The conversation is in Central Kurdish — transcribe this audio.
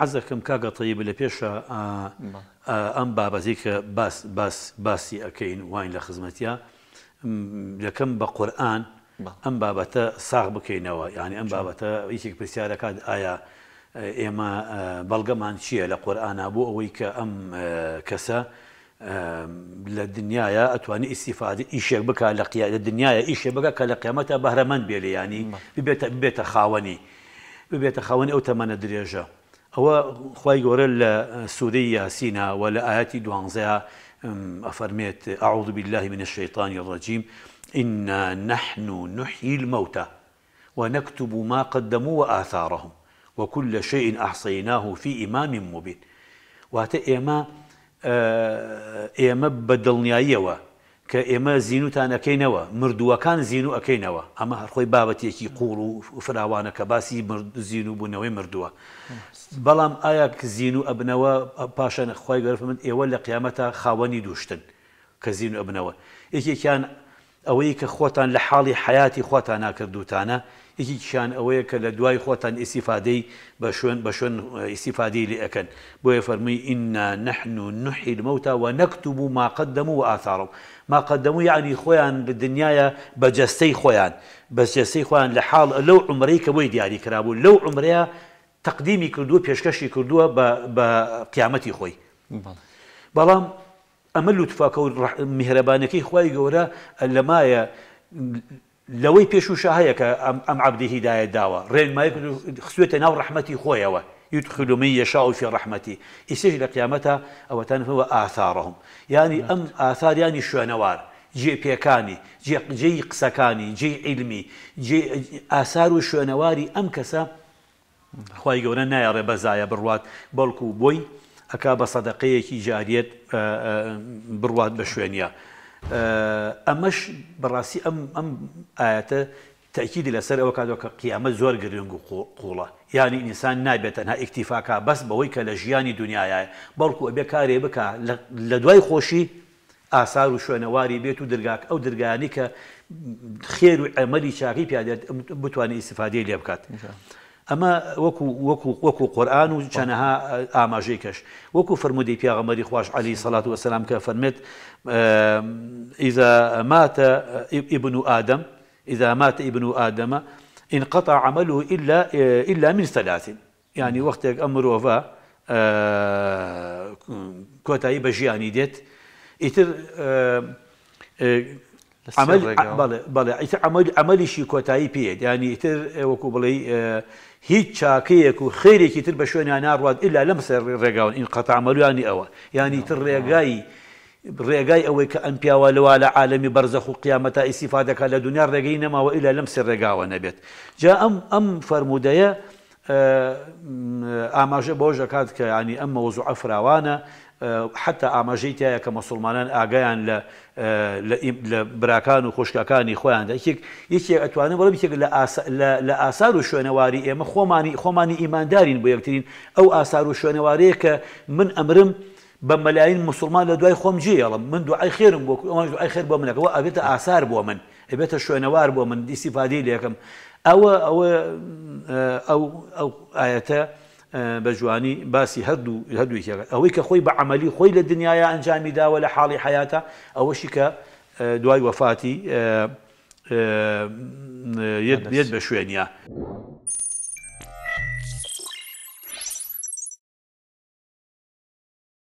حەزەکەم کاگەتەیب لە پێشە ئەم بابەتی کە باسی ئەەکەین واین لە خزمەتە لەکەم بە قورآن ئەم بابەتە ساغ بکەینەوە یعنی ئەم بابەتە هیچێک پرسیارەکات ئایا ئێمە بەڵگەمان چییە لە قورآنا بۆ ئەوەی کە ئەم کەسە لە دنیاە ئەتوانی ئیسیفادی ئیشێک بک لە قیە دنیاە ئیشێ بگە کە لە قیامەتە بەهرەمەند بێ لە ینی بێتە خاوەنی ببێتە خاوەنی ئەو تەمەە درێژە هو خوي غوريلا لە سينا ولا آياتي لە افرميت اعوذ بالله من الشيطان الرجيم إنا نحن نحيي الموتى ونكتب ما قدموا وآثارهم وكل شيء أحصيناه في إمام مبين واتە إيما إيما اه، بە دڵنیاییەوە کە ئێمە زیینوتان ئەەکەینەوە مردووەکان زیین و ئەەکەینەوە ئەمە هەرخۆی بابەتێکی قوڵ و فراوانە کە باسی زیین و بوونەوەی مردووە بەڵام ئایا زیین و ئەبنەوە پاشە نەخوای گەرف من ئێوە لە قیامەتە خاوەنی دووشتن کە زیین و ئەبنەوە یەکێکیان ئەوەی کە خۆتان لە حاڵی حیاتی خۆتان ناکردوتانە یەکیشان ئەوەیە کە لە دوای خۆتان ئیسیفادەی بە شوێن بە شوێن ئیسیفادی لێ ئەەکەن بۆیە فەرمووی ئیننا نەحن و نحیل مەوتاوە نەکتوب و ماقد دەم و ئاثارم ماقد دەمو یعنی خۆیان لە دنیاە بەجەستەی خۆیان بەجەستەی خۆیان لە حاڵ لەو عمرەی کە بۆی دیاری کرابوو لەو عمرەیە تقدیمی کردووە پێشکەشی کردووە بە قیامەتی خۆی بەڵام أمل رح ئەمە لوتفاکە و میهرەبانەکەی خی يا لوي بيشو پێش و شاهەیە کە ئەم عبدی هیداە داوە ڕێنمای خسوێتە ناو خوي خۆیەوە يدخل من يشاء في رحمتي إيش إسيج لقيامتها أو تنفوا آثارهم يعني نعم. أم آثار يعني شو نوار جي بيكاني جي جي قسكاني جي علمي جي آثار و نواري أم كسا نعم. خوي جورا نايا ڕێبەزایە بروات بالكو بوي ئەک بە سەدەقەیەکی جاریەت بڕوات بە شوێنە. ئەمەش بەڕاستی ئەم ئەم ئاەتە تاکیدی لەسەر ئەوە کاتەوەکە قیامە زۆر گرنگ و قوڵە یانی ئینسان نابێت تەنها ئیکتیفاکە بەس بەوەی کە لە ژیانی دنیاە بەڵکو ئەبێ کارێ بک لە دوای خۆشی ئاسار و شوێنەواری بێت و دررگاک ئەو دررگانی کە خێر و ئەمەری چاقی پیادێت بتوانێت ئیسفادی لێ بکات. اما وكو وكو وكو قران وشانها اما آه، فرمودی وكو فرمودي علی سەلات خواش عليه الصلاه والسلام كفرمت اذا مات ابن ادم اذا مات ابن ادم انقطع عمله إلا, إلا من ثلاث يعني وقتك أمر وفا آه كوتاي بجياني ديت إتر آه عمل بله بله ایت عمل عملیشی کوتاهی پیاد یعنی ایتر اه، وکو بله اه، هیچ چاکیه کو خیری که بە بشونه ناڕواد ئللا ایلا لمس ڕێگاون این قطع عملی آنی آوا یعنی نعم. تر ڕێگایی ڕێگای اوی ک ئەم و لوال عالمی بەرزەخ و قیامەتا ئیسیفادەکە لە دنیا ڕێگەی نەماوە و ایلا لمس ڕێگاوە نبیت جام ام فرموده ئاماژە بۆ ژەکات کە ینی ئەم مەوزوع ئەفراوانە حتا ئاماژەی تایە کە مسلمانان ئاگیان لە براکان و خوشکەکانی خۆیاندا یەکی ئەتوانن بەڵم لە ئاسار و شوێنەواری ئێمە خۆمانی خۆمانی ئیماندارین بۆ یەکترین ئەو ئاسار و شوێنەوارەیە کە من ئەمرم بە مەلاین مسلمان لە دوای خۆم جێڵم من دوعای خێرم بۆ ئەوان دوعای خێر بۆ منەکەەوە ئەبێتە ئاسار بۆ من ئەبێتە شوێنەوار بۆ من دیسیفادی لێکم او او آه، او او ئاەتە آه، بجواني باسي هدو هدو هەردووکێک ئەوەی کە بعملي بە للدنيا خۆی لە دنیاە ئەنجامی داوە لە حاڵی حیاتە ئەوەشی کە يد آه، وەفاتی یەت